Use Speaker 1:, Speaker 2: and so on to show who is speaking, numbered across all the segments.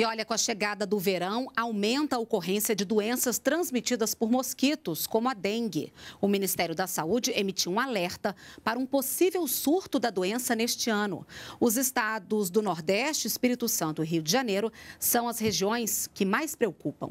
Speaker 1: E olha, com a chegada do verão, aumenta a ocorrência de doenças transmitidas por mosquitos, como a dengue. O Ministério da Saúde emitiu um alerta para um possível surto da doença neste ano. Os estados do Nordeste, Espírito Santo e Rio de Janeiro são as regiões que mais preocupam.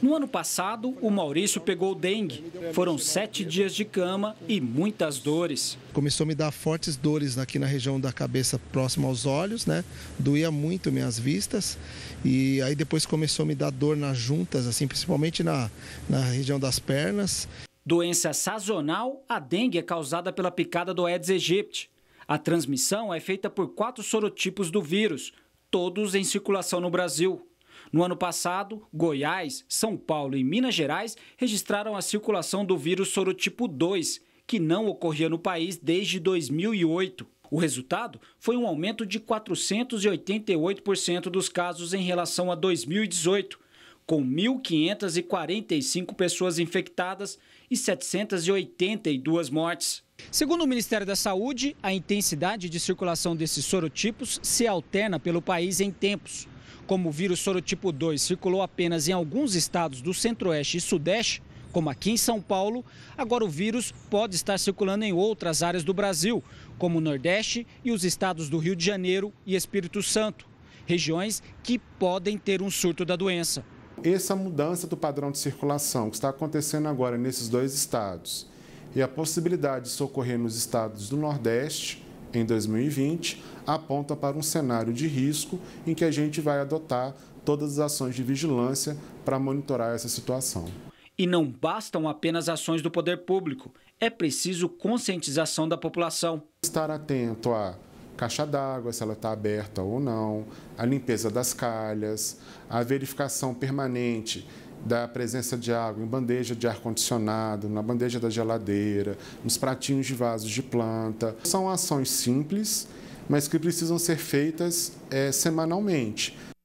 Speaker 2: No ano passado, o Maurício pegou dengue. Foram sete dias de cama e muitas dores.
Speaker 3: Começou a me dar fortes dores aqui na região da cabeça, próximo aos olhos, né? Doía muito minhas vistas. E aí depois começou a me dar dor nas juntas, assim, principalmente na, na região das pernas.
Speaker 2: Doença sazonal, a dengue é causada pela picada do Aedes aegypti. A transmissão é feita por quatro sorotipos do vírus, todos em circulação no Brasil. No ano passado, Goiás, São Paulo e Minas Gerais registraram a circulação do vírus sorotipo 2, que não ocorria no país desde 2008. O resultado foi um aumento de 488% dos casos em relação a 2018, com 1.545 pessoas infectadas e 782 mortes. Segundo o Ministério da Saúde, a intensidade de circulação desses sorotipos se alterna pelo país em tempos. Como o vírus sorotipo 2 circulou apenas em alguns estados do Centro-Oeste e Sudeste, como aqui em São Paulo, agora o vírus pode estar circulando em outras áreas do Brasil, como o Nordeste e os estados do Rio de Janeiro e Espírito Santo, regiões que podem ter um surto da doença.
Speaker 4: Essa mudança do padrão de circulação que está acontecendo agora nesses dois estados e a possibilidade de socorrer nos estados do Nordeste em 2020 aponta para um cenário de risco em que a gente vai adotar todas as ações de vigilância para monitorar essa situação.
Speaker 2: E não bastam apenas ações do poder público, é preciso conscientização
Speaker 4: da população. Estar atento à caixa d'água, se ela está aberta ou não, a limpeza das calhas, a verificação permanente da presença de água em bandeja de ar-condicionado, na bandeja da geladeira, nos pratinhos de vasos de planta. São ações simples, mas que precisam ser feitas é, semanalmente.